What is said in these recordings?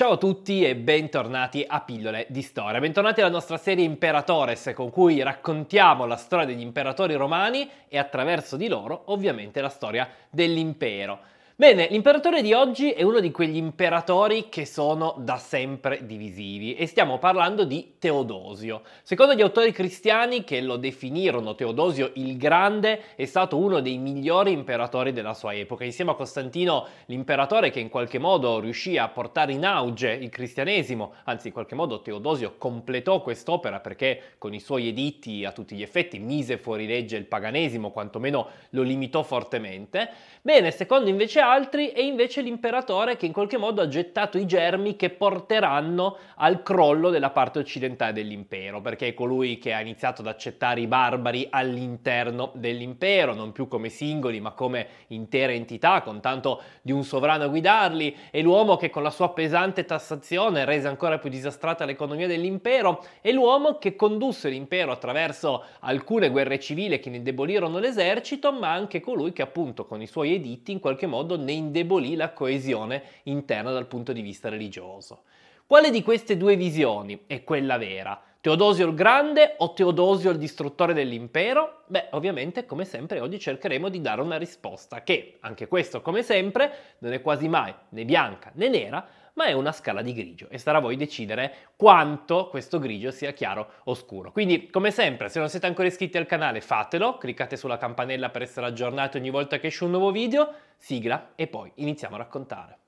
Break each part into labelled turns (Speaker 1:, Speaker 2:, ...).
Speaker 1: Ciao a tutti e bentornati a Pillole di Storia. Bentornati alla nostra serie Imperatores con cui raccontiamo la storia degli imperatori romani e attraverso di loro ovviamente la storia dell'impero. Bene, l'imperatore di oggi è uno di quegli imperatori che sono da sempre divisivi e stiamo parlando di Teodosio. Secondo gli autori cristiani che lo definirono Teodosio il Grande è stato uno dei migliori imperatori della sua epoca, insieme a Costantino l'imperatore che in qualche modo riuscì a portare in auge il cristianesimo, anzi in qualche modo Teodosio completò quest'opera perché con i suoi editti a tutti gli effetti mise fuori legge il paganesimo, quantomeno lo limitò fortemente. Bene, secondo invece altri è invece l'imperatore che in qualche modo ha gettato i germi che porteranno al crollo della parte occidentale dell'impero, perché è colui che ha iniziato ad accettare i barbari all'interno dell'impero, non più come singoli ma come intere entità, con tanto di un sovrano a guidarli, è l'uomo che con la sua pesante tassazione rese ancora più disastrata l'economia dell'impero, è l'uomo che condusse l'impero attraverso alcune guerre civili che ne indebolirono l'esercito, ma anche colui che appunto con i suoi editti in qualche modo ne indebolì la coesione interna dal punto di vista religioso. Quale di queste due visioni è quella vera? Teodosio il Grande o Teodosio il distruttore dell'impero? Beh, ovviamente, come sempre, oggi cercheremo di dare una risposta che, anche questo come sempre, non è quasi mai né bianca né nera, ma è una scala di grigio e starà a voi decidere quanto questo grigio sia chiaro o scuro. Quindi, come sempre, se non siete ancora iscritti al canale, fatelo, cliccate sulla campanella per essere aggiornati ogni volta che esce un nuovo video, sigla e poi iniziamo a raccontare.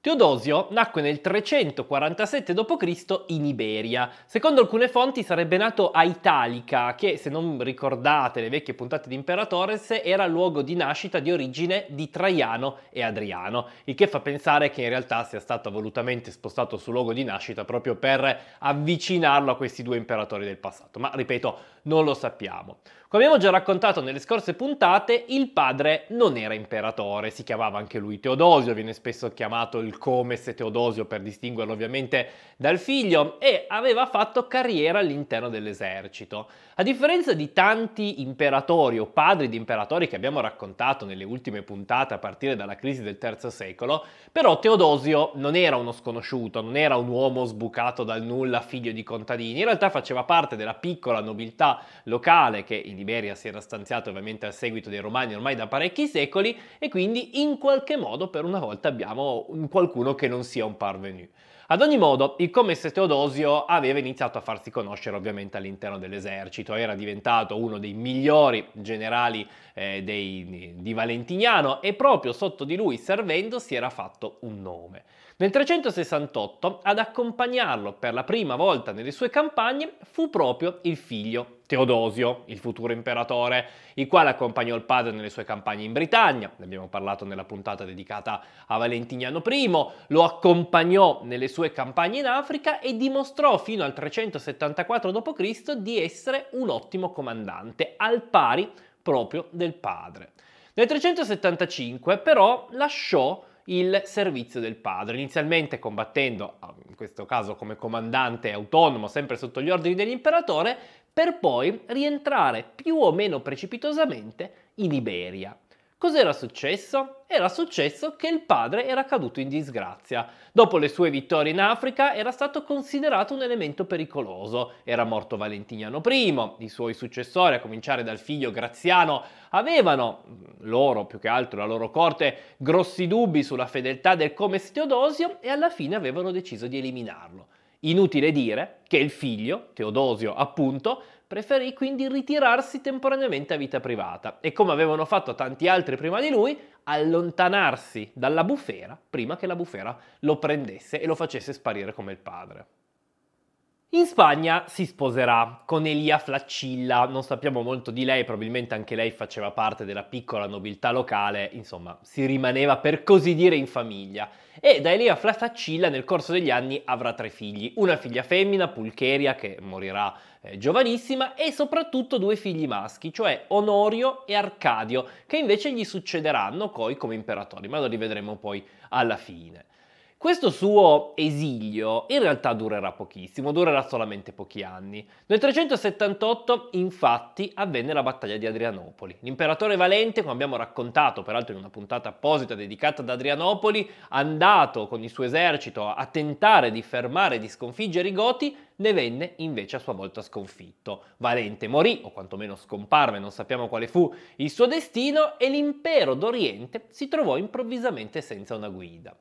Speaker 1: Teodosio nacque nel 347 d.C. in Iberia. Secondo alcune fonti sarebbe nato a Italica, che se non ricordate le vecchie puntate di Imperatores era luogo di nascita di origine di Traiano e Adriano, il che fa pensare che in realtà sia stato volutamente spostato sul luogo di nascita proprio per avvicinarlo a questi due imperatori del passato, ma ripeto, non lo sappiamo. Come abbiamo già raccontato nelle scorse puntate, il padre non era imperatore, si chiamava anche lui Teodosio, viene spesso chiamato il il se Teodosio per distinguerlo ovviamente dal figlio e aveva fatto carriera all'interno dell'esercito. A differenza di tanti imperatori o padri di imperatori che abbiamo raccontato nelle ultime puntate a partire dalla crisi del III secolo, però Teodosio non era uno sconosciuto, non era un uomo sbucato dal nulla, figlio di contadini, in realtà faceva parte della piccola nobiltà locale che in Iberia si era stanziata ovviamente a seguito dei Romani ormai da parecchi secoli e quindi in qualche modo per una volta abbiamo un qualche qualcuno che non sia un parvenu. Ad ogni modo, il commesse Teodosio aveva iniziato a farsi conoscere ovviamente all'interno dell'esercito, era diventato uno dei migliori generali eh, dei, di Valentiniano e proprio sotto di lui servendo si era fatto un nome. Nel 368 ad accompagnarlo per la prima volta nelle sue campagne fu proprio il figlio Teodosio, il futuro imperatore, il quale accompagnò il padre nelle sue campagne in Britannia, ne abbiamo parlato nella puntata dedicata a Valentiniano I, lo accompagnò nelle sue campagne in Africa e dimostrò fino al 374 d.C. di essere un ottimo comandante, al pari proprio del padre. Nel 375 però lasciò il servizio del padre, inizialmente combattendo, ah, in questo caso come comandante autonomo, sempre sotto gli ordini dell'imperatore, per poi rientrare più o meno precipitosamente in Iberia. Cos'era successo? Era successo che il padre era caduto in disgrazia. Dopo le sue vittorie in Africa era stato considerato un elemento pericoloso. Era morto Valentiniano I, i suoi successori, a cominciare dal figlio Graziano, avevano, mm, loro più che altro la loro corte, grossi dubbi sulla fedeltà del comes Teodosio e alla fine avevano deciso di eliminarlo. Inutile dire che il figlio, Teodosio appunto, preferì quindi ritirarsi temporaneamente a vita privata e come avevano fatto tanti altri prima di lui, allontanarsi dalla bufera prima che la bufera lo prendesse e lo facesse sparire come il padre. In Spagna si sposerà con Elia Flaccilla, non sappiamo molto di lei, probabilmente anche lei faceva parte della piccola nobiltà locale, insomma si rimaneva per così dire in famiglia. E da Elia Flaccilla nel corso degli anni avrà tre figli, una figlia femmina, Pulcheria, che morirà eh, giovanissima, e soprattutto due figli maschi, cioè Onorio e Arcadio, che invece gli succederanno poi come imperatori, ma lo rivedremo poi alla fine. Questo suo esilio in realtà durerà pochissimo, durerà solamente pochi anni. Nel 378 infatti avvenne la battaglia di Adrianopoli. L'imperatore Valente, come abbiamo raccontato peraltro in una puntata apposita dedicata ad Adrianopoli, andato con il suo esercito a tentare di fermare e di sconfiggere i Goti, ne venne invece a sua volta sconfitto. Valente morì, o quantomeno scomparve, non sappiamo quale fu il suo destino, e l'impero d'Oriente si trovò improvvisamente senza una guida.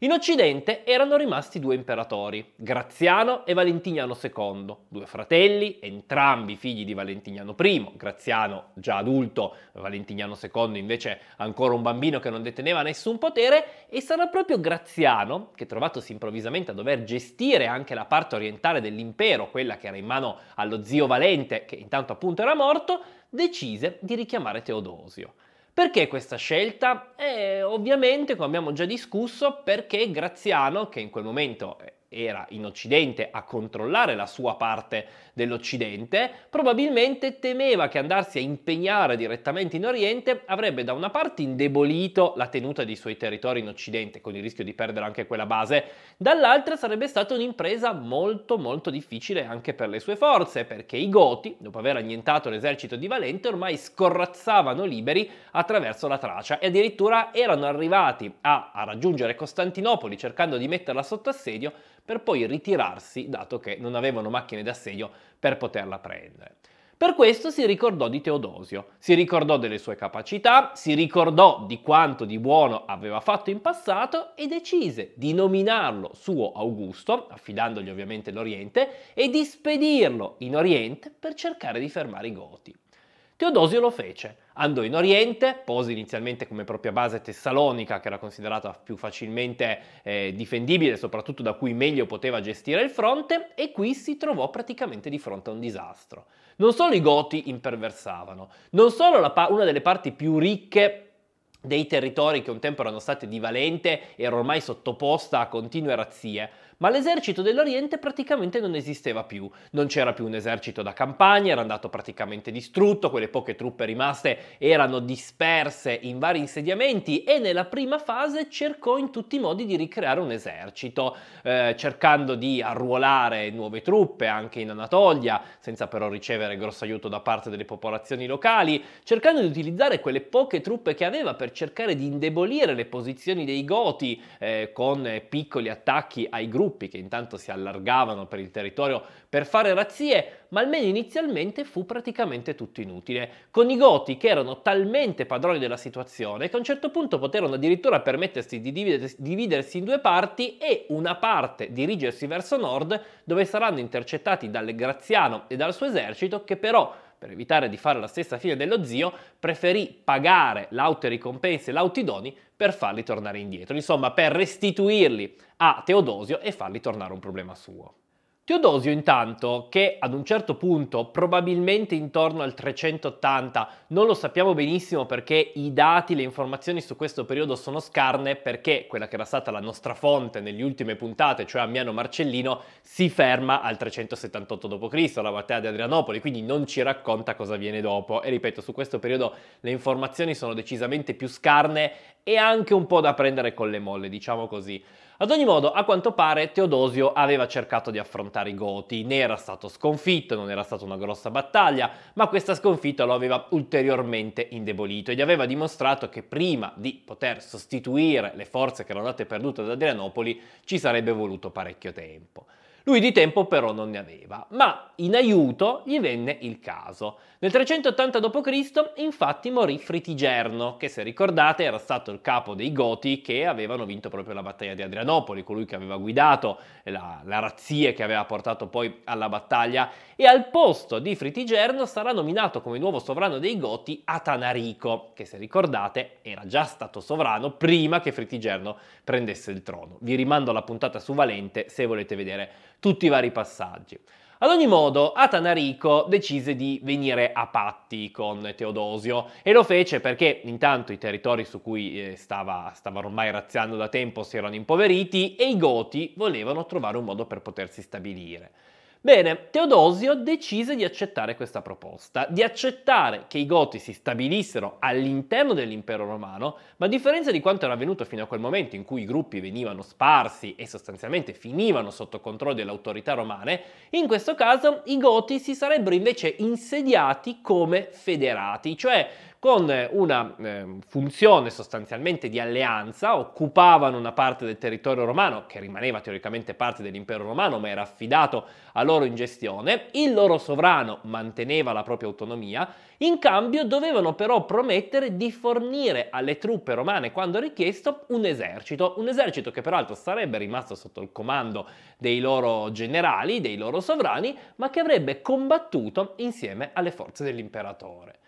Speaker 1: In Occidente erano rimasti due imperatori, Graziano e Valentiniano II, due fratelli, entrambi figli di Valentiniano I, Graziano già adulto, Valentiniano II invece ancora un bambino che non deteneva nessun potere, e sarà proprio Graziano, che trovatosi improvvisamente a dover gestire anche la parte orientale dell'impero, quella che era in mano allo zio Valente, che intanto appunto era morto, decise di richiamare Teodosio. Perché questa scelta? Eh, ovviamente, come abbiamo già discusso, perché Graziano, che in quel momento era in Occidente a controllare la sua parte dell'Occidente, probabilmente temeva che andarsi a impegnare direttamente in Oriente avrebbe da una parte indebolito la tenuta dei suoi territori in Occidente, con il rischio di perdere anche quella base, dall'altra sarebbe stata un'impresa molto molto difficile anche per le sue forze, perché i Goti, dopo aver annientato l'esercito di Valente, ormai scorrazzavano liberi attraverso la Tracia e addirittura erano arrivati a, a raggiungere Costantinopoli cercando di metterla sotto assedio per poi ritirarsi dato che non avevano macchine d'assedio per poterla prendere. Per questo si ricordò di Teodosio, si ricordò delle sue capacità, si ricordò di quanto di buono aveva fatto in passato e decise di nominarlo suo Augusto, affidandogli ovviamente l'Oriente, e di spedirlo in Oriente per cercare di fermare i Goti. Teodosio lo fece. Andò in Oriente, pose inizialmente come propria base Tessalonica, che era considerata più facilmente eh, difendibile, soprattutto da cui meglio poteva gestire il fronte, e qui si trovò praticamente di fronte a un disastro. Non solo i Goti imperversavano, non solo pa- una delle parti più ricche dei territori che un tempo erano state di Valente era ormai sottoposta a continue razzie, ma l'esercito dell'Oriente praticamente non esisteva più. Non c'era più un esercito da campagna, era andato praticamente distrutto, quelle poche truppe rimaste erano disperse in vari insediamenti e nella prima fase cercò in tutti i modi di ricreare un esercito, eh, cercando di arruolare nuove truppe anche in Anatolia, senza però ricevere grosso aiuto da parte delle popolazioni locali, cercando di utilizzare quelle poche truppe che aveva per cercare di indebolire le posizioni dei Goti eh, con piccoli attacchi ai gruppi gruppi che intanto si allargavano per il territorio per fare razzie, ma almeno inizialmente fu praticamente tutto inutile, con i Goti che erano talmente padroni della situazione che a un certo punto poterono addirittura permettersi di dividersi in due parti e una parte dirigersi verso nord dove saranno intercettati dal Graziano e dal suo esercito che però per evitare di fare la stessa fine dello zio, preferì pagare laute ricompense e lauti doni per farli tornare indietro, insomma per restituirli a Teodosio e farli tornare un problema suo. Teodosio intanto, che ad un certo punto, probabilmente intorno al 380, non lo sappiamo benissimo perché i dati, le informazioni su questo periodo sono scarne, perché quella che era stata la nostra fonte nelle ultime puntate, cioè Ammiano Marcellino, si ferma al 378 d.C., la battaglia di Adrianopoli, quindi non ci racconta cosa viene dopo. E ripeto, su questo periodo le informazioni sono decisamente più scarne e anche un po' da prendere con le molle, diciamo così. Ad ogni modo, a quanto pare Teodosio aveva cercato di affrontare i Goti, ne era stato sconfitto, non era stata una grossa battaglia, ma questa sconfitta lo aveva ulteriormente indebolito e gli aveva dimostrato che prima di poter sostituire le forze che erano andate perdute ad Adrianopoli ci sarebbe voluto parecchio tempo. Lui di tempo però non ne aveva, ma in aiuto gli venne il caso. Nel 380 d.C. infatti morì Fritigerno, che se ricordate era stato il capo dei Goti che avevano vinto proprio la battaglia di Adrianopoli, colui che aveva guidato la, la razzie che aveva portato poi alla battaglia, e al posto di Fritigerno sarà nominato come nuovo sovrano dei Goti Atanarico, che se ricordate era già stato sovrano prima che Fritigerno prendesse il trono. Vi rimando alla puntata su Valente se volete vedere tutti i vari passaggi. Ad ogni modo, Atanarico decise di venire a patti con Teodosio e lo fece perché intanto i territori su cui eh, stava, stava ormai razziando da tempo si erano impoveriti e i Goti volevano trovare un modo per potersi stabilire. Bene, Teodosio decise di accettare questa proposta, di accettare che i Goti si stabilissero all'interno dell'impero romano, ma a differenza di quanto era avvenuto fino a quel momento in cui i gruppi venivano sparsi e sostanzialmente finivano sotto controllo delle autorità romane, in questo caso i Goti si sarebbero invece insediati come federati, cioè con eh, una eh, funzione sostanzialmente di alleanza, occupavano una parte del territorio romano, che rimaneva teoricamente parte dell'impero romano, ma era affidato a loro in gestione, il loro sovrano manteneva la propria autonomia, in cambio dovevano però promettere di fornire alle truppe romane, quando richiesto, un esercito, un esercito che peraltro sarebbe rimasto sotto il comando dei loro generali, dei loro sovrani, ma che avrebbe combattuto insieme alle forze dell'imperatore.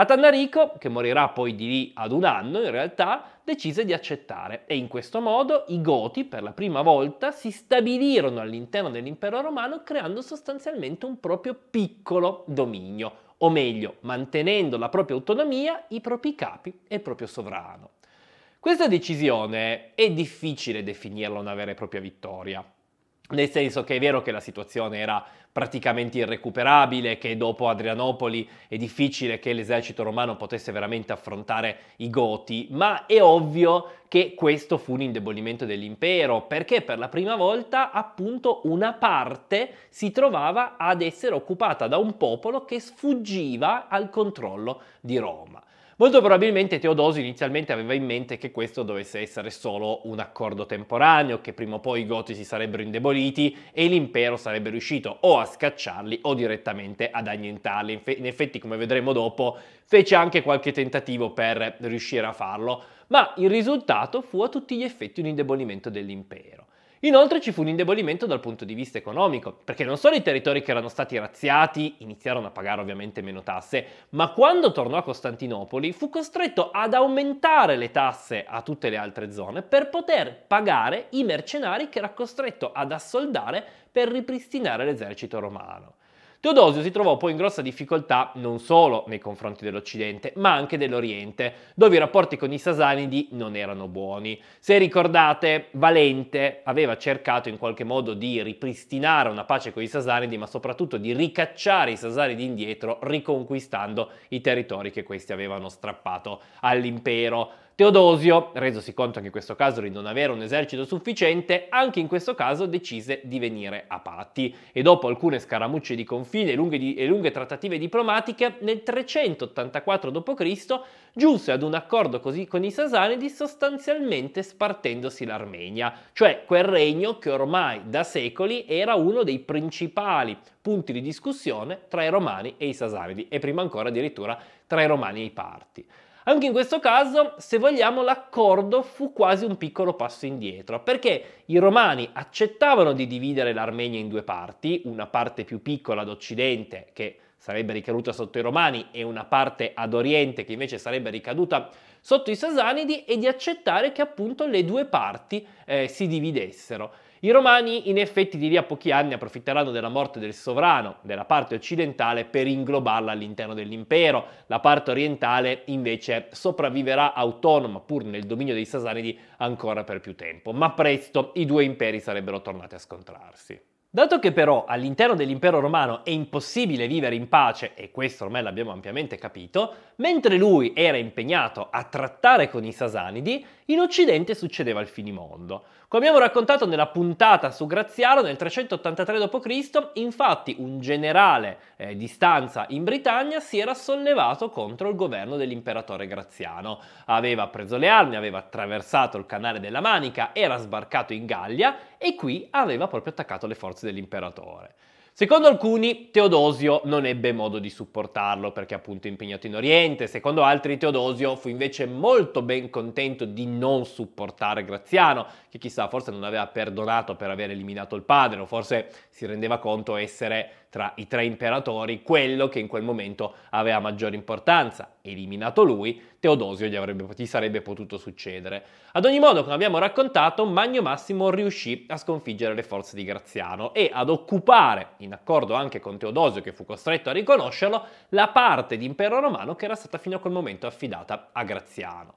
Speaker 1: Atanarico, che morirà poi di lì ad un anno in realtà, decise di accettare e in questo modo i Goti per la prima volta si stabilirono all'interno dell'impero romano creando sostanzialmente un proprio piccolo dominio, o meglio mantenendo la propria autonomia, i propri capi e il proprio sovrano. Questa decisione è difficile definirla una vera e propria vittoria, nel senso che è vero che la situazione era praticamente irrecuperabile, che dopo Adrianopoli è difficile che l'esercito romano potesse veramente affrontare i Goti, ma è ovvio che questo fu un indebolimento dell'impero, perché per la prima volta appunto una parte si trovava ad essere occupata da un popolo che sfuggiva al controllo di Roma. Molto probabilmente Teodosio inizialmente aveva in mente che questo dovesse essere solo un accordo temporaneo, che prima o poi i Goti si sarebbero indeboliti e l'impero sarebbe riuscito o a scacciarli o direttamente ad annientarli. In effetti, come vedremo dopo, fece anche qualche tentativo per riuscire a farlo, ma il risultato fu a tutti gli effetti un indebolimento dell'impero. Inoltre ci fu un indebolimento dal punto di vista economico, perché non solo i territori che erano stati razziati iniziarono a pagare ovviamente meno tasse, ma quando tornò a Costantinopoli fu costretto ad aumentare le tasse a tutte le altre zone per poter pagare i mercenari che era costretto ad assoldare per ripristinare l'esercito romano. Teodosio si trovò poi in grossa difficoltà non solo nei confronti dell'Occidente, ma anche dell'Oriente, dove i rapporti con i Sasanidi non erano buoni. Se ricordate, Valente aveva cercato in qualche modo di ripristinare una pace con i Sasanidi, ma soprattutto di ricacciare i Sasanidi indietro, riconquistando i territori che questi avevano strappato all'impero. Teodosio, resosi conto anche in questo caso di non avere un esercito sufficiente, anche in questo caso decise di venire a patti e dopo alcune scaramucce di confine e lunghe, di, e lunghe trattative diplomatiche, nel 384 d.C. giunse ad un accordo così con i Sasanidi sostanzialmente spartendosi l'Armenia, cioè quel regno che ormai da secoli era uno dei principali punti di discussione tra i Romani e i Sasanidi e prima ancora addirittura tra i Romani e i Parti. Anche in questo caso, se vogliamo, l'accordo fu quasi un piccolo passo indietro, perché i romani accettavano di dividere l'Armenia in due parti, una parte più piccola ad occidente che sarebbe ricaduta sotto i romani e una parte ad oriente che invece sarebbe ricaduta sotto i sasanidi e di accettare che appunto le due parti eh, si dividessero. I romani in effetti di lì a pochi anni approfitteranno della morte del sovrano della parte occidentale per inglobarla all'interno dell'impero, la parte orientale invece sopravviverà autonoma pur nel dominio dei Sasanidi ancora per più tempo, ma presto i due imperi sarebbero tornati a scontrarsi. Dato che però all'interno dell'impero romano è impossibile vivere in pace, e questo ormai l'abbiamo ampiamente capito, mentre lui era impegnato a trattare con i Sasanidi, in Occidente succedeva il finimondo. Come abbiamo raccontato nella puntata su Graziano, nel 383 d.C., infatti un generale eh, di stanza in Britannia si era sollevato contro il governo dell'imperatore Graziano. Aveva preso le armi, aveva attraversato il canale della Manica, era sbarcato in Gallia e qui aveva proprio attaccato le forze dell'imperatore. Secondo alcuni Teodosio non ebbe modo di supportarlo perché appunto impegnato in Oriente, secondo altri Teodosio fu invece molto ben contento di non supportare Graziano, che chissà forse non aveva perdonato per aver eliminato il padre o forse si rendeva conto essere tra i tre imperatori quello che in quel momento aveva maggiore importanza. Eliminato lui, Teodosio gli, avrebbe, gli sarebbe potuto succedere. Ad ogni modo, come abbiamo raccontato, Magno Massimo riuscì a sconfiggere le forze di Graziano e ad occupare, in accordo anche con Teodosio che fu costretto a riconoscerlo, la parte di impero romano che era stata fino a quel momento affidata a Graziano.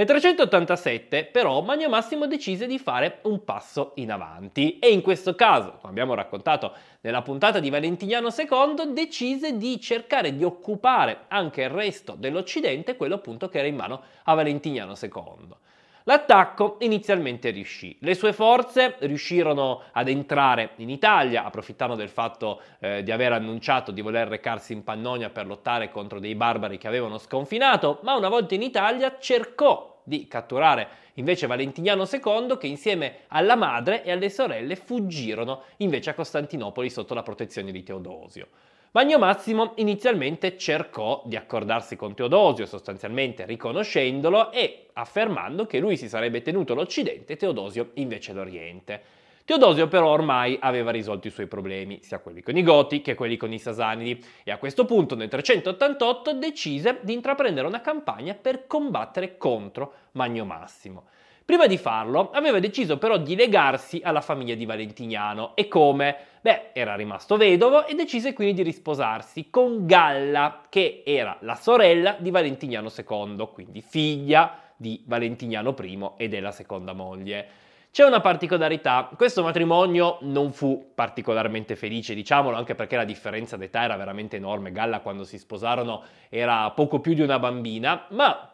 Speaker 1: Nel 387 però Magno Massimo decise di fare un passo in avanti e in questo caso, come abbiamo raccontato nella puntata di Valentiniano II, decise di cercare di occupare anche il resto dell'Occidente, quello appunto che era in mano a Valentiniano II. L'attacco inizialmente riuscì. Le sue forze riuscirono ad entrare in Italia, approfittando del fatto eh, di aver annunciato di voler recarsi in Pannonia per lottare contro dei barbari che avevano sconfinato, ma una volta in Italia cercò di catturare invece Valentiniano II che insieme alla madre e alle sorelle fuggirono invece a Costantinopoli sotto la protezione di Teodosio. Magno Massimo inizialmente cercò di accordarsi con Teodosio, sostanzialmente riconoscendolo e affermando che lui si sarebbe tenuto l'Occidente e Teodosio invece l'Oriente. Teodosio però ormai aveva risolto i suoi problemi, sia quelli con i Goti che quelli con i Sasanidi, e a questo punto nel 388 decise di intraprendere una campagna per combattere contro Magno Massimo. Prima di farlo aveva deciso però di legarsi alla famiglia di Valentiniano e come? Beh, era rimasto vedovo e decise quindi di risposarsi con Galla, che era la sorella di Valentiniano II, quindi figlia di Valentiniano I e della seconda moglie. C'è una particolarità, questo matrimonio non fu particolarmente felice, diciamolo, anche perché la differenza d'età era veramente enorme. Galla quando si sposarono era poco più di una bambina, ma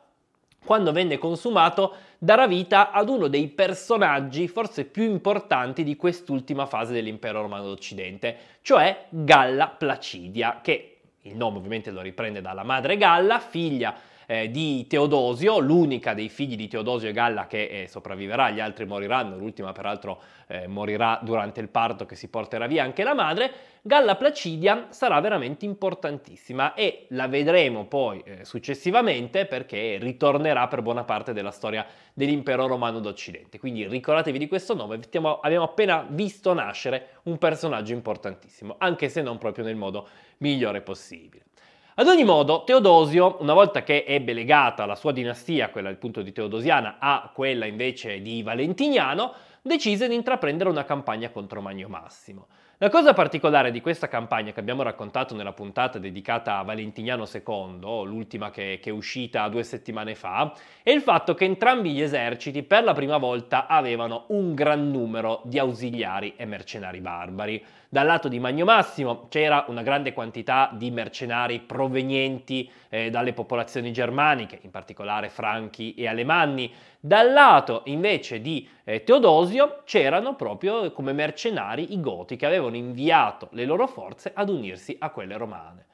Speaker 1: quando venne consumato darà vita ad uno dei personaggi forse più importanti di quest'ultima fase dell'impero romano d'Occidente, cioè Galla Placidia, che il nome ovviamente lo riprende dalla madre Galla, figlia di eh, di Teodosio, l'unica dei figli di Teodosio e Galla che eh, sopravviverà, gli altri moriranno, l'ultima peraltro eh, morirà durante il parto che si porterà via anche la madre, Galla Placidia sarà veramente importantissima e la vedremo poi eh, successivamente perché ritornerà per buona parte della storia dell'impero romano d'Occidente. Quindi ricordatevi di questo nome, abbiamo appena visto nascere un personaggio importantissimo, anche se non proprio nel modo migliore possibile. Ad ogni modo, Teodosio, una volta che ebbe legata la sua dinastia, quella appunto di Teodosiana, a quella invece di Valentiniano, decise di intraprendere una campagna contro Magno Massimo. La cosa particolare di questa campagna che abbiamo raccontato nella puntata dedicata a Valentiniano II, l'ultima che, che, è uscita due settimane fa, è il fatto che entrambi gli eserciti per la prima volta avevano un gran numero di ausiliari e mercenari barbari. Dal lato di Magno Massimo c'era una grande quantità di mercenari provenienti eh, dalle popolazioni germaniche, in particolare franchi e alemanni. Dal lato invece di eh, Teodosio c'erano proprio come mercenari i goti che avevano inviato le loro forze ad unirsi a quelle romane.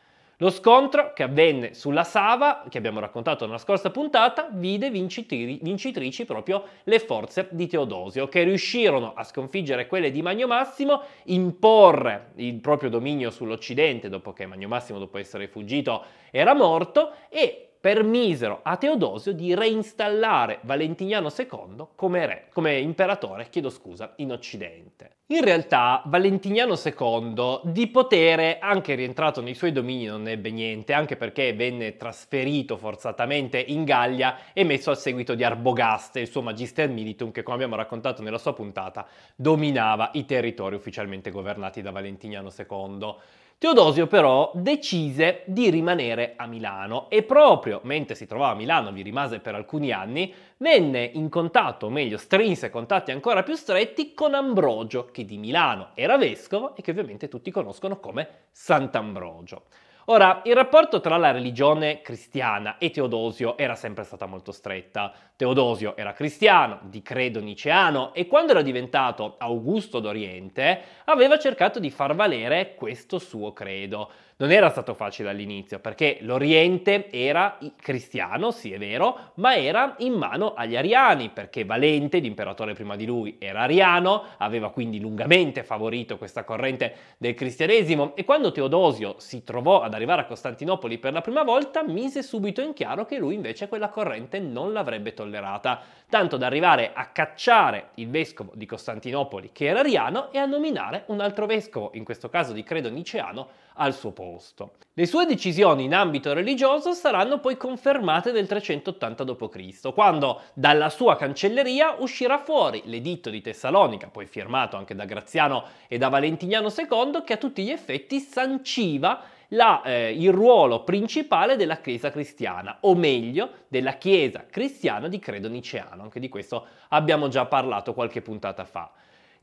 Speaker 1: Lo scontro che avvenne sulla Sava, che abbiamo raccontato nella scorsa puntata, vide vincitri- vincitrici proprio le forze di Teodosio, che riuscirono a sconfiggere quelle di Magno Massimo, imporre il proprio dominio sull'Occidente, dopo che Magno Massimo, dopo essere fuggito, era morto, e permisero a Teodosio di reinstallare Valentiniano II come re, come imperatore, chiedo scusa, in Occidente. In realtà Valentiniano II di potere, anche rientrato nei suoi domini, non ebbe niente, anche perché venne trasferito forzatamente in Gallia e messo al seguito di Arbogaste, il suo magister militum che, come abbiamo raccontato nella sua puntata, dominava i territori ufficialmente governati da Valentiniano II. Teodosio però decise di rimanere a Milano e proprio mentre si trovava a Milano, vi rimase per alcuni anni, venne in contatto, o meglio strinse contatti ancora più stretti con Ambrogio, che di Milano era vescovo e che ovviamente tutti conoscono come Sant'Ambrogio. Ora, il rapporto tra la religione cristiana e Teodosio era sempre stata molto stretta. Teodosio era cristiano, di credo niceano, e quando era diventato Augusto d'Oriente aveva cercato di far valere questo suo credo. Non era stato facile all'inizio perché l'Oriente era cristiano, sì è vero, ma era in mano agli ariani perché Valente, l'imperatore prima di lui, era ariano, aveva quindi lungamente favorito questa corrente del cristianesimo e quando Teodosio si trovò ad arrivare a Costantinopoli per la prima volta mise subito in chiaro che lui invece quella corrente non l'avrebbe tollerata tanto da arrivare a cacciare il vescovo di Costantinopoli che era ariano e a nominare un altro vescovo, in questo caso di credo niceano, al suo posto. Le sue decisioni in ambito religioso saranno poi confermate nel 380 d.C., quando dalla sua cancelleria uscirà fuori l'editto di Tessalonica, poi firmato anche da Graziano e da Valentiniano II, che a tutti gli effetti sanciva la, eh, il ruolo principale della Chiesa cristiana, o meglio della Chiesa cristiana di credo niceano, anche di questo abbiamo già parlato qualche puntata fa.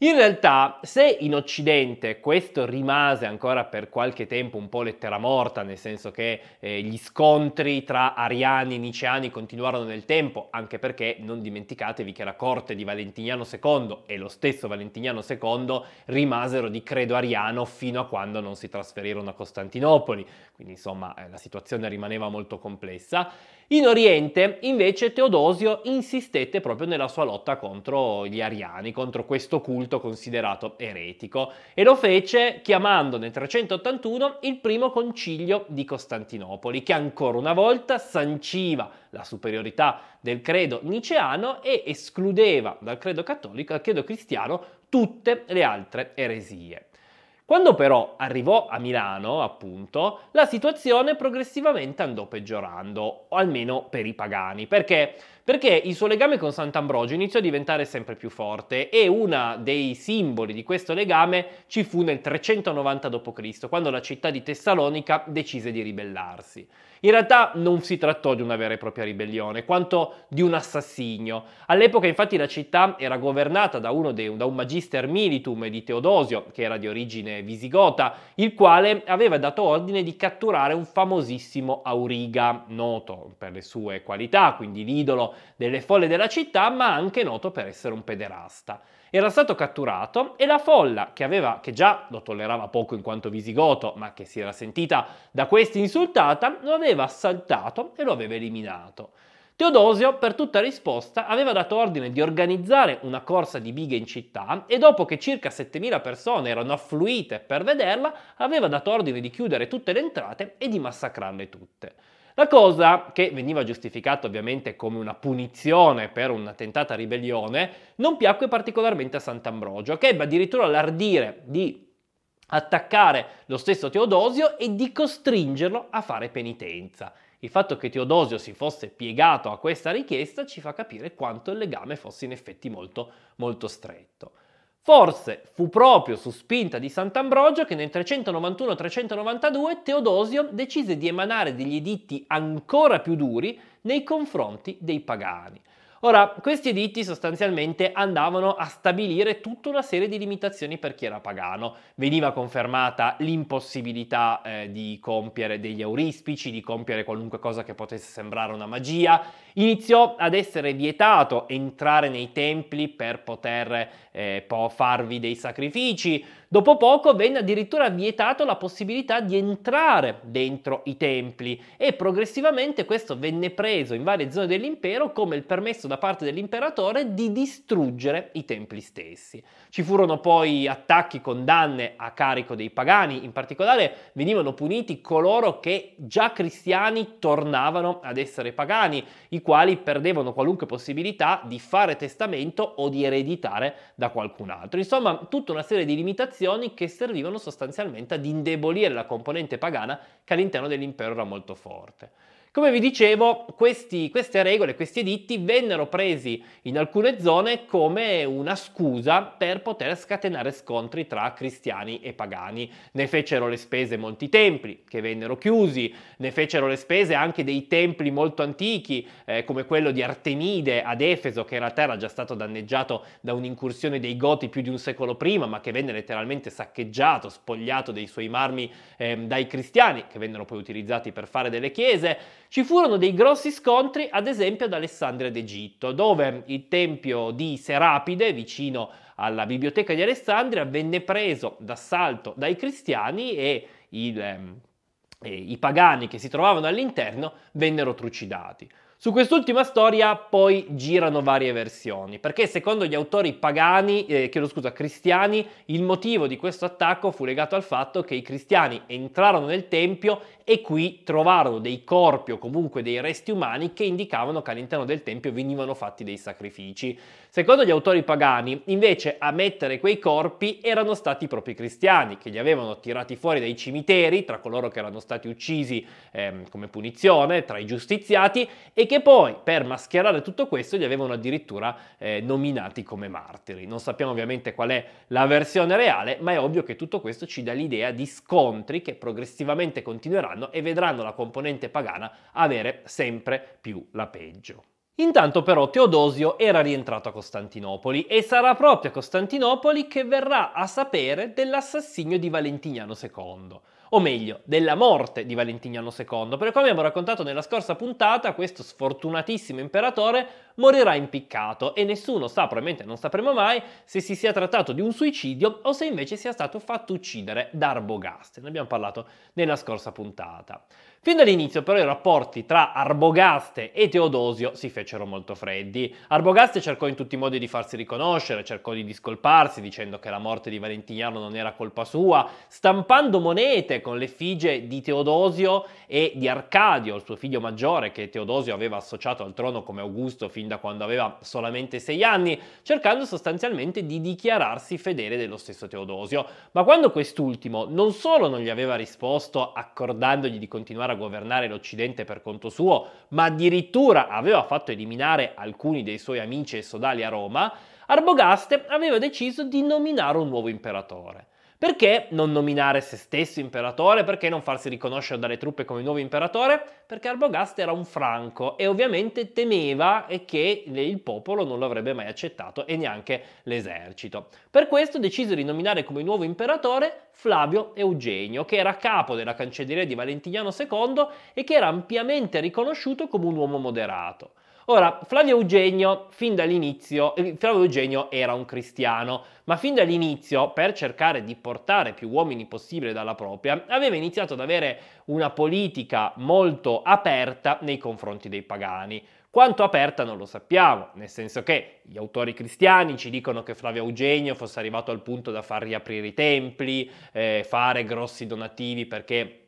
Speaker 1: In realtà, se in Occidente questo rimase ancora per qualche tempo un po' lettera morta, nel senso che eh, gli scontri tra ariani e niceani continuarono nel tempo, anche perché non dimenticatevi che la corte di Valentiniano II e lo stesso Valentiniano II rimasero di credo ariano fino a quando non si trasferirono a Costantinopoli, quindi insomma eh, la situazione rimaneva molto complessa. In Oriente, invece, Teodosio insistette proprio nella sua lotta contro gli ariani, contro questo culto considerato eretico, e lo fece chiamando nel 381 il primo concilio di Costantinopoli, che ancora una volta sanciva la superiorità del credo niceano e escludeva dal credo cattolico, al credo cristiano, tutte le altre eresie. Quando però arrivò a Milano, appunto, la situazione progressivamente andò peggiorando, o almeno per i pagani, perché perché il suo legame con Sant'Ambrogio iniziò a diventare sempre più forte e uno dei simboli di questo legame ci fu nel 390 d.C., quando la città di Tessalonica decise di ribellarsi. In realtà non si trattò di una vera e propria ribellione, quanto di un assassinio. All'epoca infatti la città era governata da, dei, da un magister militum di Teodosio, che era di origine visigota, il quale aveva dato ordine di catturare un famosissimo Auriga, noto per le sue qualità, quindi l'idolo delle folle della città, ma anche noto per essere un pederasta. Era stato catturato e la folla, che, aveva, che già lo tollerava poco in quanto visigoto, ma che si era sentita da questi insultata, lo aveva assaltato e lo aveva eliminato. Teodosio, per tutta risposta, aveva dato ordine di organizzare una corsa di bighe in città e dopo che circa 7.000 persone erano affluite per vederla, aveva dato ordine di chiudere tutte le entrate e di massacrarle tutte. La cosa, che veniva giustificata ovviamente come una punizione per una tentata ribellione, non piacque particolarmente a Sant'Ambrogio, che ebbe addirittura l'ardire di attaccare lo stesso Teodosio e di costringerlo a fare penitenza. Il fatto che Teodosio si fosse piegato a questa richiesta ci fa capire quanto il legame fosse in effetti molto, molto stretto. Forse fu proprio su spinta di Sant'Ambrogio che nel 391-392 Teodosio decise di emanare degli editti ancora più duri nei confronti dei pagani. Ora, questi editti sostanzialmente andavano a stabilire tutta una serie di limitazioni per chi era pagano. Veniva confermata l'impossibilità eh, di compiere degli aurispici, di compiere qualunque cosa che potesse sembrare una magia, Iniziò ad essere vietato entrare nei templi per poter eh, farvi dei sacrifici. Dopo poco venne addirittura vietato la possibilità di entrare dentro i templi e progressivamente questo venne preso in varie zone dell'impero come il permesso da parte dell'imperatore di distruggere i templi stessi. Ci furono poi attacchi, con danne a carico dei pagani, in particolare venivano puniti coloro che già cristiani tornavano ad essere pagani, i quali perdevano qualunque possibilità di fare testamento o di ereditare da qualcun altro. Insomma, tutta una serie di limitazioni che servivano sostanzialmente ad indebolire la componente pagana che all'interno dell'impero era molto forte. Come vi dicevo, questi, queste regole, questi editti vennero presi in alcune zone come una scusa per poter scatenare scontri tra cristiani e pagani. Ne fecero le spese molti templi che vennero chiusi, ne fecero le spese anche dei templi molto antichi eh, come quello di Artemide ad Efeso che in realtà era già stato danneggiato da un'incursione dei Goti più di un secolo prima ma che venne letteralmente saccheggiato, spogliato dei suoi marmi eh, dai cristiani che vennero poi utilizzati per fare delle chiese ci furono dei grossi scontri, ad esempio ad Alessandria d'Egitto, dove il tempio di Serapide, vicino alla biblioteca di Alessandria, venne preso d'assalto dai cristiani e il, eh, i pagani che si trovavano all'interno vennero trucidati. Su quest'ultima storia poi girano varie versioni, perché secondo gli autori pagani, eh, chiedo scusa, cristiani, il motivo di questo attacco fu legato al fatto che i cristiani entrarono nel tempio e qui trovarono dei corpi o comunque dei resti umani che indicavano che all'interno del tempio venivano fatti dei sacrifici. Secondo gli autori pagani, invece, a mettere quei corpi erano stati i propri cristiani, che li avevano tirati fuori dai cimiteri, tra coloro che erano stati uccisi ehm, come punizione, tra i giustiziati, e che poi, per mascherare tutto questo, li avevano addirittura eh, nominati come martiri. Non sappiamo ovviamente qual è la versione reale, ma è ovvio che tutto questo ci dà l'idea di scontri che progressivamente continueranno cresceranno e vedranno la componente pagana avere sempre più la peggio. Intanto però Teodosio era rientrato a Costantinopoli e sarà proprio a Costantinopoli che verrà a sapere dell'assassinio di Valentiniano II o meglio, della morte di Valentiniano II, perché come abbiamo raccontato nella scorsa puntata, questo sfortunatissimo imperatore morirà impiccato e nessuno sa, probabilmente non sapremo mai, se si sia trattato di un suicidio o se invece sia stato fatto uccidere da Arbogast. Ne abbiamo parlato nella scorsa puntata. Fin dall'inizio però i rapporti tra Arbogaste e Teodosio si fecero molto freddi. Arbogaste cercò in tutti i modi di farsi riconoscere, cercò di discolparsi dicendo che la morte di Valentiniano non era colpa sua, stampando monete con l'effigie di Teodosio e di Arcadio, il suo figlio maggiore che Teodosio aveva associato al trono come Augusto fin da quando aveva solamente sei anni, cercando sostanzialmente di dichiararsi fedele dello stesso Teodosio. Ma quando quest'ultimo non solo non gli aveva risposto accordandogli di continuare continuare a governare l'Occidente per conto suo, ma addirittura aveva fatto eliminare alcuni dei suoi amici e sodali a Roma, Arbogaste aveva deciso di nominare un nuovo imperatore. Perché non nominare se stesso imperatore? Perché non farsi riconoscere dalle truppe come nuovo imperatore? Perché Arbogast era un franco e ovviamente temeva che il popolo non lo avrebbe mai accettato e neanche l'esercito. Per questo decise di nominare come nuovo imperatore Flavio Eugenio, che era capo della cancelleria di Valentiniano II e che era ampiamente riconosciuto come un uomo moderato. Ora, Flavio Eugenio, fin dall'inizio, eh, Flavio Eugenio era un cristiano, ma fin dall'inizio, per cercare di portare più uomini possibile dalla propria, aveva iniziato ad avere una politica molto aperta nei confronti dei pagani. Quanto aperta non lo sappiamo, nel senso che gli autori cristiani ci dicono che Flavio Eugenio fosse arrivato al punto da far riaprire i templi, eh, fare grossi donativi perché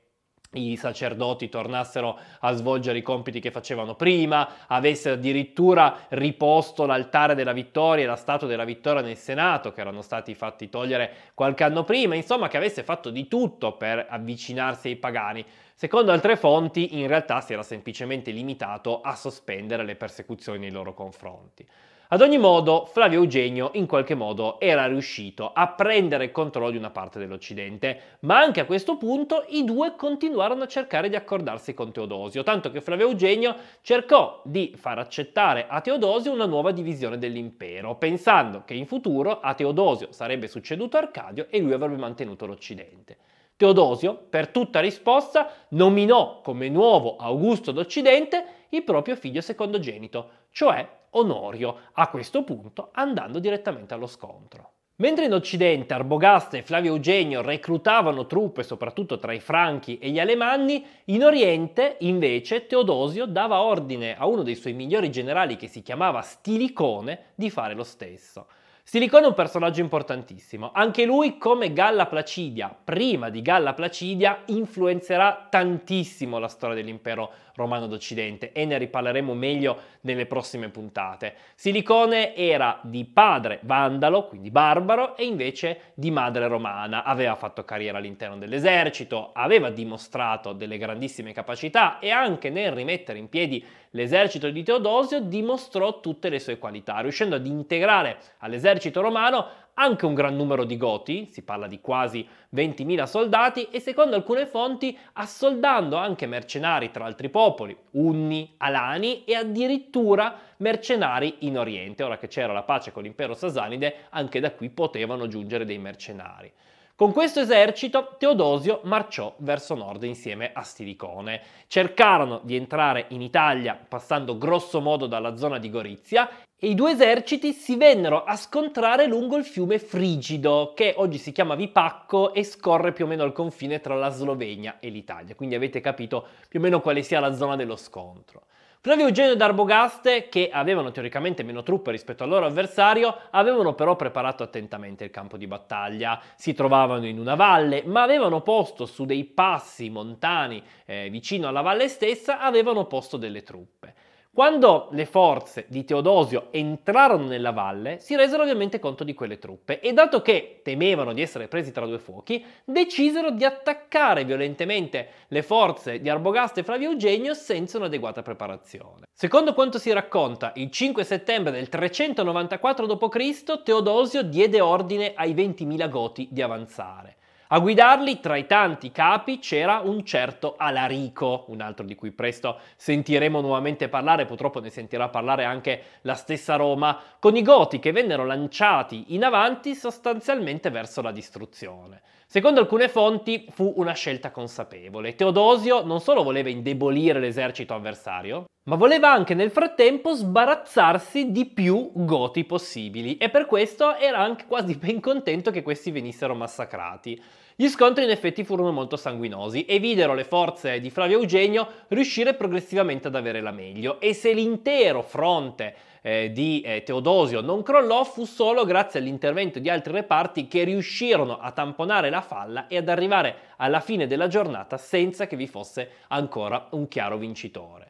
Speaker 1: i sacerdoti tornassero a svolgere i compiti che facevano prima, avesse addirittura riposto l'altare della vittoria e la statua della vittoria nel Senato, che erano stati fatti togliere qualche anno prima, insomma che avesse fatto di tutto per avvicinarsi ai pagani. Secondo altre fonti, in realtà si era semplicemente limitato a sospendere le persecuzioni nei loro confronti. Ad ogni modo, Flavio Eugenio in qualche modo era riuscito a prendere il controllo di una parte dell'Occidente, ma anche a questo punto i due continuarono a cercare di accordarsi con Teodosio, tanto che Flavio Eugenio cercò di far accettare a Teodosio una nuova divisione dell'impero, pensando che in futuro a Teodosio sarebbe succeduto Arcadio e lui avrebbe mantenuto l'Occidente. Teodosio, per tutta risposta, nominò come nuovo Augusto d'Occidente il proprio figlio secondogenito, cioè Onorio, a questo punto andando direttamente allo scontro. Mentre in Occidente Arbogasta e Flavio Eugenio reclutavano truppe soprattutto tra i Franchi e gli Alemanni, in Oriente invece Teodosio dava ordine a uno dei suoi migliori generali che si chiamava Stilicone di fare lo stesso. Stilicone è un personaggio importantissimo, anche lui come Galla Placidia, prima di Galla Placidia, influenzerà tantissimo la storia dell'impero romano d'Occidente e ne riparleremo meglio nelle prossime puntate. Silicone era di padre vandalo, quindi barbaro, e invece di madre romana. Aveva fatto carriera all'interno dell'esercito, aveva dimostrato delle grandissime capacità e anche nel rimettere in piedi l'esercito di Teodosio dimostrò tutte le sue qualità, riuscendo ad integrare all'esercito romano anche un gran numero di goti, si parla di quasi 20.000 soldati, e secondo alcune fonti assoldando anche mercenari tra altri popoli, Unni, Alani e addirittura mercenari in Oriente. Ora che c'era la pace con l'impero sasanide, anche da qui potevano giungere dei mercenari. Con questo esercito Teodosio marciò verso nord insieme a Stilicone. Cercarono di entrare in Italia passando grosso modo dalla zona di Gorizia e i due eserciti si vennero a scontrare lungo il fiume Frigido, che oggi si chiama Vipacco e scorre più o meno al confine tra la Slovenia e l'Italia. Quindi avete capito più o meno quale sia la zona dello scontro. Flavio Eugenio ed Arbogaste, che avevano teoricamente meno truppe rispetto al loro avversario, avevano però preparato attentamente il campo di battaglia. Si trovavano in una valle, ma avevano posto su dei passi montani eh, vicino alla valle stessa, avevano posto delle truppe. Quando le forze di Teodosio entrarono nella valle, si resero ovviamente conto di quelle truppe e dato che temevano di essere presi tra due fuochi, decisero di attaccare violentemente le forze di Arbogaste e Flavio Eugenio senza un'adeguata preparazione. Secondo quanto si racconta, il 5 settembre del 394 d.C. Teodosio diede ordine ai 20.000 goti di avanzare. A guidarli tra i tanti capi c'era un certo Alarico, un altro di cui presto sentiremo nuovamente parlare, purtroppo ne sentirà parlare anche la stessa Roma, con i Goti che vennero lanciati in avanti sostanzialmente verso la distruzione. Secondo alcune fonti fu una scelta consapevole. Teodosio non solo voleva indebolire l'esercito avversario, ma voleva anche nel frattempo sbarazzarsi di più goti possibili e per questo era anche quasi ben contento che questi venissero massacrati. Gli scontri in effetti furono molto sanguinosi e videro le forze di Flavio Eugenio riuscire progressivamente ad avere la meglio e se l'intero fronte eh, di eh, Teodosio non crollò fu solo grazie all'intervento di altri reparti che riuscirono a tamponare la falla e ad arrivare alla fine della giornata senza che vi fosse ancora un chiaro vincitore.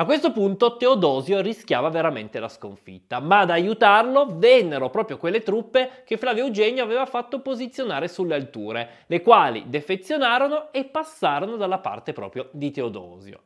Speaker 1: A questo punto Teodosio rischiava veramente la sconfitta, ma ad aiutarlo vennero proprio quelle truppe che Flavio Eugenio aveva fatto posizionare sulle alture, le quali defezionarono e passarono dalla parte proprio di Teodosio.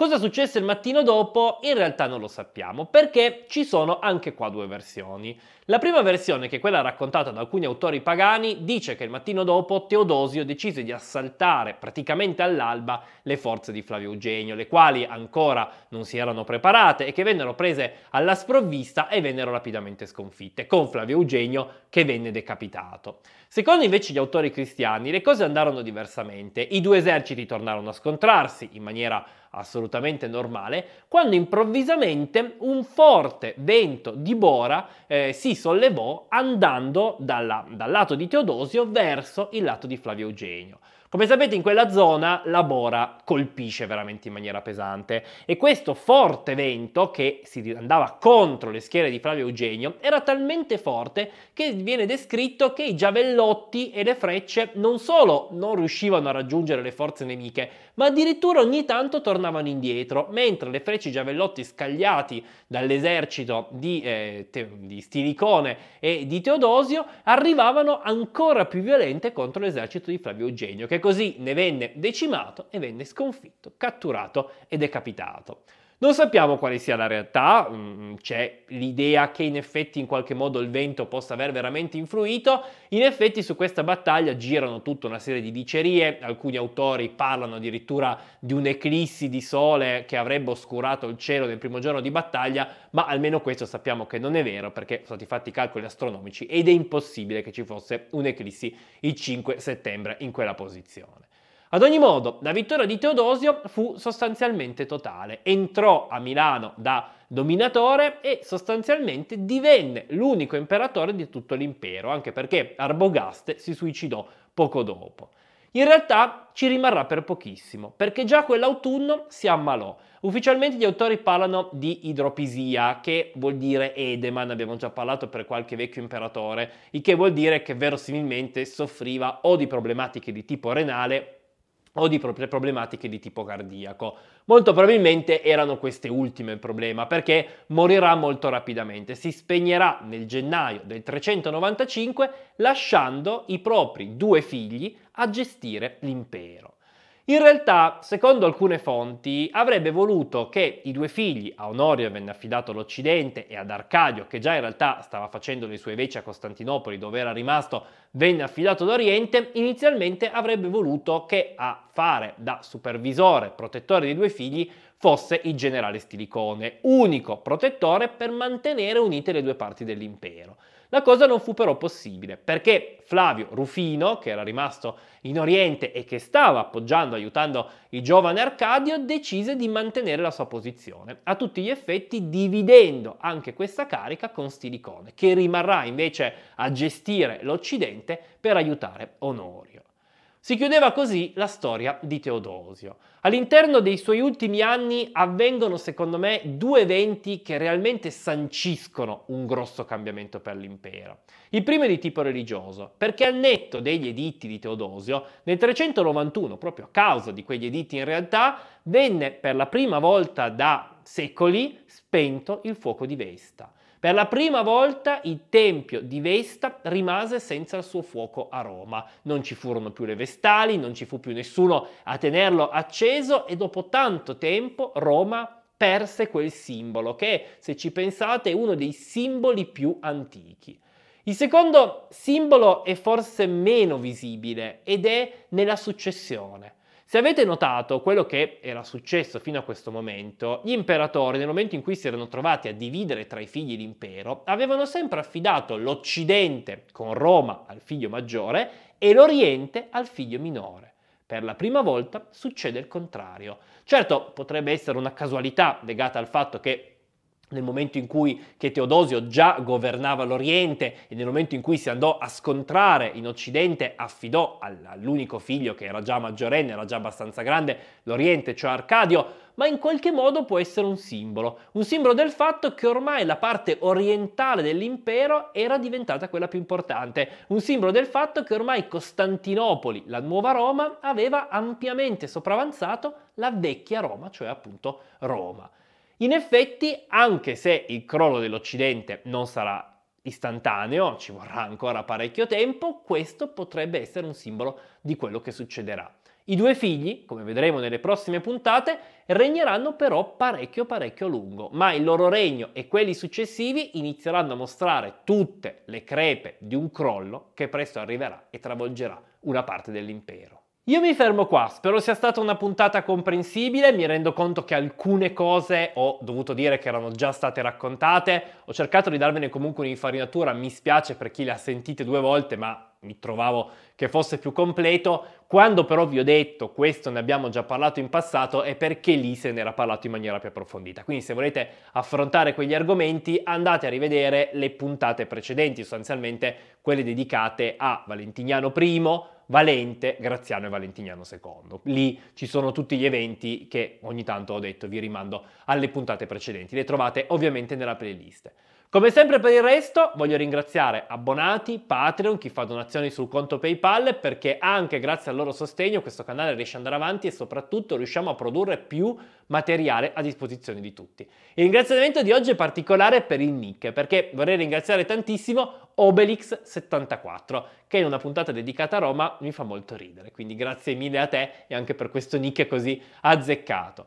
Speaker 1: Cosa successe il mattino dopo? In realtà non lo sappiamo, perché ci sono anche qua due versioni. La prima versione, che è quella raccontata da alcuni autori pagani, dice che il mattino dopo Teodosio decise di assaltare praticamente all'alba le forze di Flavio Eugenio, le quali ancora non si erano preparate e che vennero prese alla sprovvista e vennero rapidamente sconfitte, con Flavio Eugenio che venne decapitato. Secondo invece gli autori cristiani le cose andarono diversamente, i due eserciti tornarono a scontrarsi in maniera assolutamente normale, quando improvvisamente un forte vento di bora eh, si sollevò andando dalla, dal lato di Teodosio verso il lato di Flavio Eugenio. Come sapete in quella zona la bora colpisce veramente in maniera pesante e questo forte vento che si andava contro le schiere di Flavio Eugenio era talmente forte che viene descritto che i giavellotti e le frecce non solo non riuscivano a raggiungere le forze nemiche, ma addirittura ogni tanto tornavano indietro, mentre le frecce giavellotti scagliati dall'esercito di, eh, te- di Stilicone e di Teodosio arrivavano ancora più violente contro l'esercito di Flavio Eugenio, che così ne venne decimato e venne sconfitto, catturato e decapitato. Non sappiamo quale sia la realtà, mm, c'è l'idea che in effetti in qualche modo il vento possa aver veramente influito, in effetti su questa battaglia girano tutta una serie di dicerie, alcuni autori parlano addirittura di un'eclissi di sole che avrebbe oscurato il cielo nel primo giorno di battaglia, ma almeno questo sappiamo che non è vero perché sono stati fatti i calcoli astronomici ed è impossibile che ci fosse un'eclissi il 5 settembre in quella posizione. Ad ogni modo, la vittoria di Teodosio fu sostanzialmente totale. Entrò a Milano da dominatore e sostanzialmente divenne l'unico imperatore di tutto l'impero, anche perché Arbogaste si suicidò poco dopo. In realtà ci rimarrà per pochissimo, perché già quell'autunno si ammalò. Ufficialmente gli autori parlano di idropisia, che vuol dire edema, ne abbiamo già parlato per qualche vecchio imperatore, il che vuol dire che verosimilmente soffriva o di problematiche di tipo renale o di problematiche di tipo cardiaco. Molto probabilmente erano queste ultime il problema, perché morirà molto rapidamente, si spegnerà nel gennaio del 395 lasciando i propri due figli a gestire l'impero. In realtà, secondo alcune fonti, avrebbe voluto che i due figli, a Onorio venne affidato all'Occidente e ad Arcadio, che già in realtà stava facendo le sue veci a Costantinopoli, dove era rimasto, venne affidato l'Oriente, inizialmente avrebbe voluto che a fare da supervisore, protettore dei due figli, fosse il generale Stilicone, unico protettore per mantenere unite le due parti dell'impero. La cosa non fu però possibile perché Flavio Rufino, che era rimasto in Oriente e che stava appoggiando, aiutando il giovane Arcadio, decise di mantenere la sua posizione, a tutti gli effetti dividendo anche questa carica con Stilicone, che rimarrà invece a gestire l'Occidente per aiutare Onorio. Si chiudeva così la storia di Teodosio. All'interno dei suoi ultimi anni avvengono, secondo me, due eventi che realmente sanciscono un grosso cambiamento per l'impero. Il primo è di tipo religioso, perché al netto degli editti di Teodosio, nel 391, proprio a causa di quegli editti in realtà, venne per la prima volta da secoli spento il fuoco di Vesta. Per la prima volta il tempio di Vesta rimase senza il suo fuoco a Roma. Non ci furono più le vestali, non ci fu più nessuno a tenerlo acceso e dopo tanto tempo Roma perse quel simbolo che, se ci pensate, è uno dei simboli più antichi. Il secondo simbolo è forse meno visibile ed è nella successione. Se avete notato quello che era successo fino a questo momento, gli imperatori nel momento in cui si erano trovati a dividere tra i figli l'impero, avevano sempre affidato l'Occidente con Roma al figlio maggiore e l'Oriente al figlio minore. Per la prima volta succede il contrario. Certo, potrebbe essere una casualità legata al fatto che nel momento in cui che Teodosio già governava l'Oriente e nel momento in cui si andò a scontrare in Occidente, affidò all'unico figlio che era già maggiorenne, era già abbastanza grande, l'Oriente, cioè Arcadio, ma in qualche modo può essere un simbolo, un simbolo del fatto che ormai la parte orientale dell'impero era diventata quella più importante, un simbolo del fatto che ormai Costantinopoli, la nuova Roma, aveva ampiamente sopravanzato la vecchia Roma, cioè appunto Roma. In effetti, anche se il crollo dell'Occidente non sarà istantaneo, ci vorrà ancora parecchio tempo, questo potrebbe essere un simbolo di quello che succederà. I due figli, come vedremo nelle prossime puntate, regneranno però parecchio parecchio lungo, ma il loro regno e quelli successivi inizieranno a mostrare tutte le crepe di un crollo che presto arriverà e travolgerà una parte dell'impero. Io mi fermo qua, spero sia stata una puntata comprensibile, mi rendo conto che alcune cose ho dovuto dire che erano già state raccontate, ho cercato di darvene comunque un'infarinatura, mi spiace per chi le ha sentite due volte, ma mi trovavo che fosse più completo, quando però vi ho detto questo ne abbiamo già parlato in passato è perché lì se n'era parlato in maniera più approfondita, quindi se volete affrontare quegli argomenti andate a rivedere le puntate precedenti, sostanzialmente quelle dedicate a Valentiniano I, Valente, Graziano e Valentiniano II. Lì ci sono tutti gli eventi che ogni tanto ho detto, vi rimando alle puntate precedenti, le trovate ovviamente nella playlist. Come sempre per il resto voglio ringraziare abbonati, Patreon, chi fa donazioni sul conto PayPal perché anche grazie al loro sostegno questo canale riesce ad andare avanti e soprattutto riusciamo a produrre più materiale a disposizione di tutti. Il ringraziamento di oggi è particolare per il Nick perché vorrei ringraziare tantissimo Obelix74 che in una puntata dedicata a Roma mi fa molto ridere, quindi grazie mille a te e anche per questo Nick così azzeccato.